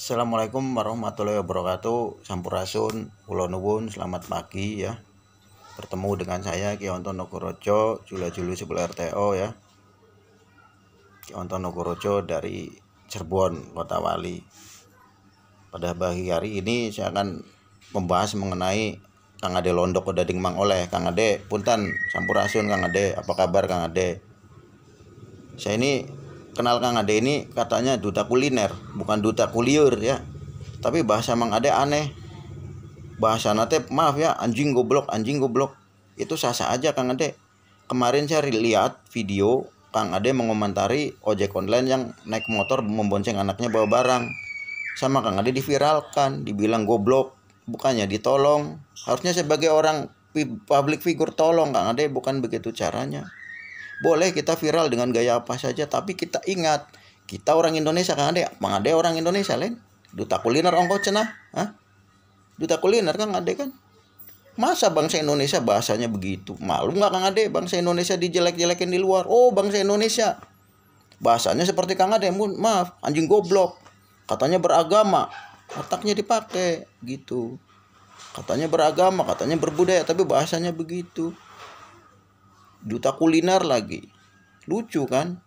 Assalamualaikum warahmatullahi wabarakatuh Sampurasun, Nuwun, selamat pagi ya Bertemu dengan saya Kionton Nogorojo, Jula Julu 10 RTO ya Kionton Nogorojo dari Cirebon, Kota Wali Pada pagi hari ini saya akan membahas mengenai Kang Ade Londo udah Mang Oleh Kang Ade, puntan, Sampurasun Kang Ade, apa kabar Kang Ade Saya ini kenal Kang Ade ini katanya duta kuliner, bukan duta kuliur ya. Tapi bahasa Mang Ade aneh. Bahasa nate maaf ya, anjing goblok, anjing goblok. Itu sasa aja Kang Ade. Kemarin saya lihat video Kang Ade mengomentari ojek online yang naik motor membonceng anaknya bawa barang. Sama Kang Ade diviralkan, dibilang goblok, bukannya ditolong. Harusnya sebagai orang public figure tolong Kang Ade bukan begitu caranya. Boleh kita viral dengan gaya apa saja, tapi kita ingat kita orang Indonesia Kang kan, Ade, Mang ada orang Indonesia lain. Duta kuliner ongko cenah, Hah? Duta kuliner Kang Ade kan. Masa bangsa Indonesia bahasanya begitu? Malu nggak Kang Ade bangsa Indonesia dijelek-jelekin di luar? Oh, bangsa Indonesia. Bahasanya seperti Kang Ade, maaf, anjing goblok. Katanya beragama, otaknya dipakai gitu. Katanya beragama, katanya berbudaya, tapi bahasanya begitu. Duta kuliner lagi lucu kan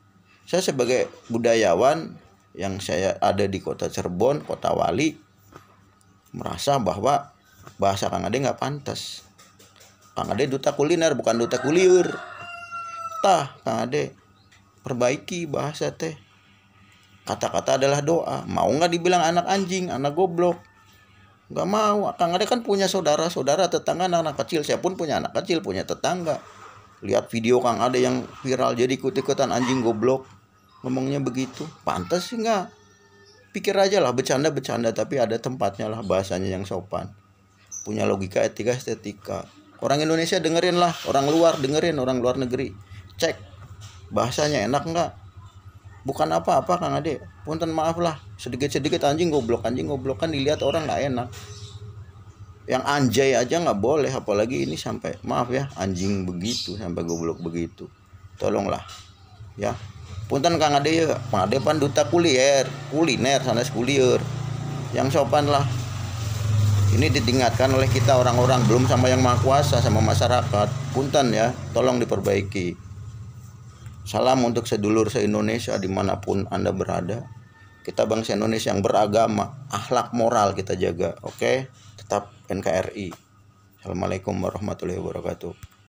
saya sebagai budayawan yang saya ada di kota Cirebon kota Wali merasa bahwa bahasa Kang Ade nggak pantas Kang Ade duta kuliner bukan duta kuliur tah Kang Ade perbaiki bahasa teh kata-kata adalah doa mau nggak dibilang anak anjing anak goblok nggak mau Kang Ade kan punya saudara saudara tetangga anak, anak kecil saya pun punya anak kecil punya tetangga lihat video Kang ada yang viral jadi ikut-ikutan anjing goblok ngomongnya begitu pantas sih nggak pikir aja lah bercanda-bercanda tapi ada tempatnya lah bahasanya yang sopan punya logika etika estetika orang Indonesia dengerin lah orang luar dengerin orang luar negeri cek bahasanya enak nggak bukan apa-apa Kang Ade punten maaf lah sedikit-sedikit anjing goblok anjing goblok kan dilihat orang nggak enak yang anjay aja nggak boleh apalagi ini sampai maaf ya anjing begitu sampai goblok begitu tolonglah ya punten kang ade ya kang ade pan duta kuliner, kuliner sanes kuliner, yang sopan lah ini ditingkatkan oleh kita orang-orang belum sama yang maha kuasa sama masyarakat punten ya tolong diperbaiki salam untuk sedulur se-Indonesia dimanapun anda berada kita bangsa Indonesia yang beragama akhlak moral kita jaga oke okay? tetap NKRI. Assalamualaikum warahmatullahi wabarakatuh.